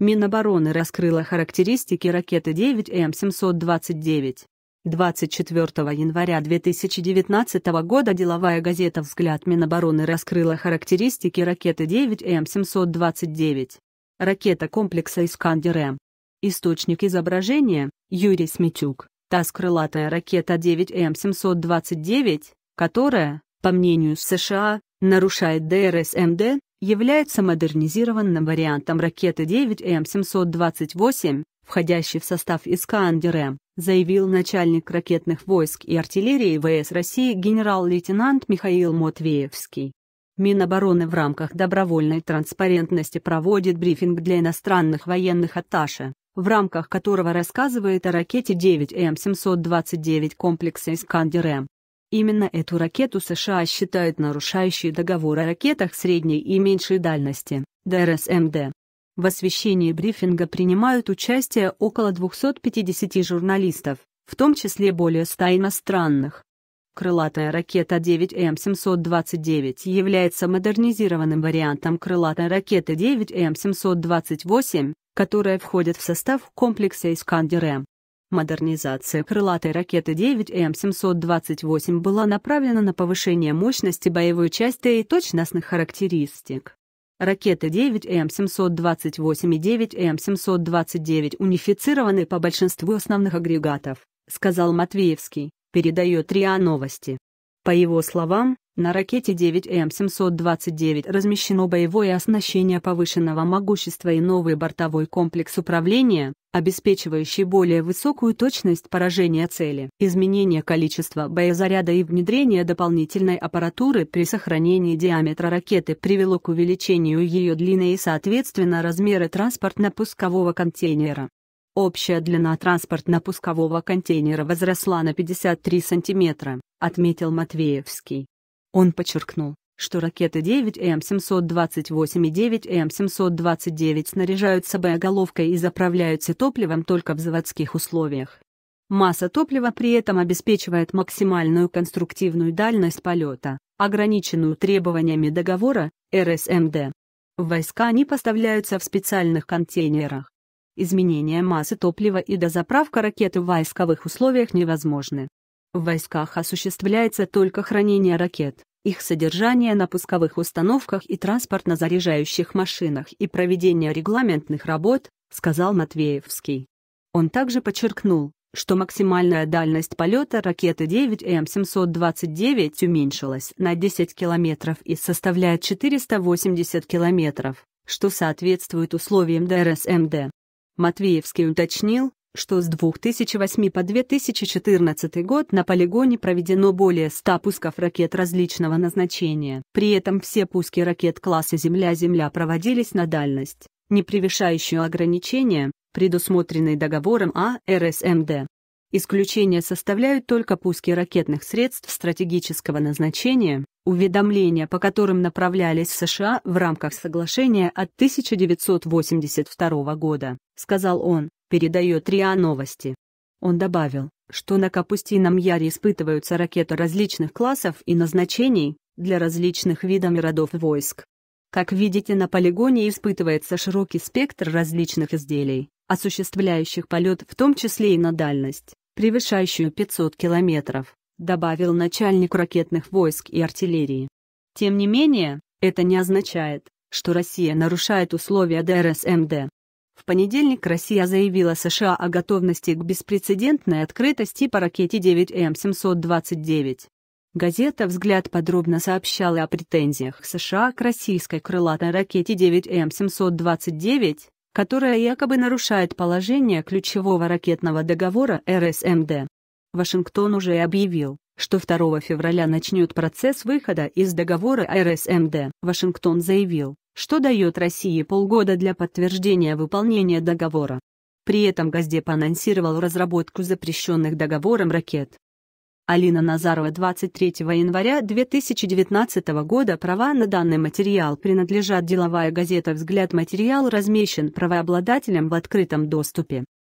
Минобороны раскрыла характеристики ракеты 9М729. 24 января 2019 года деловая газета «Взгляд Минобороны» раскрыла характеристики ракеты 9М729. Ракета комплекса «Искандер-М». Источник изображения – Юрий Сметюк. ТАСС крылатая ракета 9М729, которая, по мнению США, нарушает ДРСМД, является модернизированным вариантом ракеты 9М728, входящей в состав «Искандер-М», заявил начальник ракетных войск и артиллерии ВС России генерал-лейтенант Михаил Мотвеевский. Минобороны в рамках добровольной транспарентности проводит брифинг для иностранных военных атташе, в рамках которого рассказывает о ракете 9М729 комплекса «Искандер-М», Именно эту ракету США считают нарушающей договор о ракетах средней и меньшей дальности, ДРСМД. В освещении брифинга принимают участие около 250 журналистов, в том числе более 100 иностранных. Крылатая ракета 9М729 является модернизированным вариантом крылатой ракеты 9М728, которая входит в состав комплекса «Искандер-М». Модернизация крылатой ракеты 9М728 была направлена на повышение мощности боевой части и точностных характеристик. Ракеты 9М728 и 9М729 унифицированы по большинству основных агрегатов, сказал Матвеевский, передает РИА Новости. По его словам, на ракете 9М729 размещено боевое оснащение повышенного могущества и новый бортовой комплекс управления, обеспечивающий более высокую точность поражения цели. Изменение количества боезаряда и внедрение дополнительной аппаратуры при сохранении диаметра ракеты привело к увеличению ее длины и, соответственно, размеры транспортно-пускового контейнера. Общая длина транспортно-пускового контейнера возросла на 53 сантиметра, отметил Матвеевский. Он подчеркнул, что ракеты 9М728 и 9М729 снаряжаются боеголовкой и заправляются топливом только в заводских условиях. Масса топлива при этом обеспечивает максимальную конструктивную дальность полета, ограниченную требованиями договора РСМД. Эм Войска не поставляются в специальных контейнерах. Изменение массы топлива и дозаправка ракеты в войсковых условиях невозможны. В войсках осуществляется только хранение ракет, их содержание на пусковых установках и транспортно-заряжающих машинах и проведение регламентных работ, сказал Матвеевский. Он также подчеркнул, что максимальная дальность полета ракеты 9М729 уменьшилась на 10 километров и составляет 480 километров, что соответствует условиям ДРСМД. Матвеевский уточнил, что с 2008 по 2014 год на полигоне проведено более 100 пусков ракет различного назначения. При этом все пуски ракет класса «Земля-Земля» проводились на дальность, не превышающую ограничения, предусмотренные договором АРСМД. Исключения составляют только пуски ракетных средств стратегического назначения, уведомления, по которым направлялись в США в рамках соглашения от 1982 года, сказал он передает РИА Новости. Он добавил, что на Капустином Яре испытываются ракеты различных классов и назначений для различных видов и родов войск. Как видите, на полигоне испытывается широкий спектр различных изделий, осуществляющих полет в том числе и на дальность, превышающую 500 километров, добавил начальник ракетных войск и артиллерии. Тем не менее, это не означает, что Россия нарушает условия ДРСМД понедельник Россия заявила США о готовности к беспрецедентной открытости по ракете 9М729. Газета «Взгляд» подробно сообщала о претензиях США к российской крылатой ракете 9М729, которая якобы нарушает положение ключевого ракетного договора РСМД. Эм Вашингтон уже объявил, что 2 февраля начнет процесс выхода из договора РСМД. Эм Вашингтон заявил, что дает России полгода для подтверждения выполнения договора. При этом Газдеп анонсировал разработку запрещенных договором ракет. Алина Назарова 23 января 2019 года права на данный материал принадлежат деловая газета «Взгляд» материал размещен правообладателем в открытом доступе.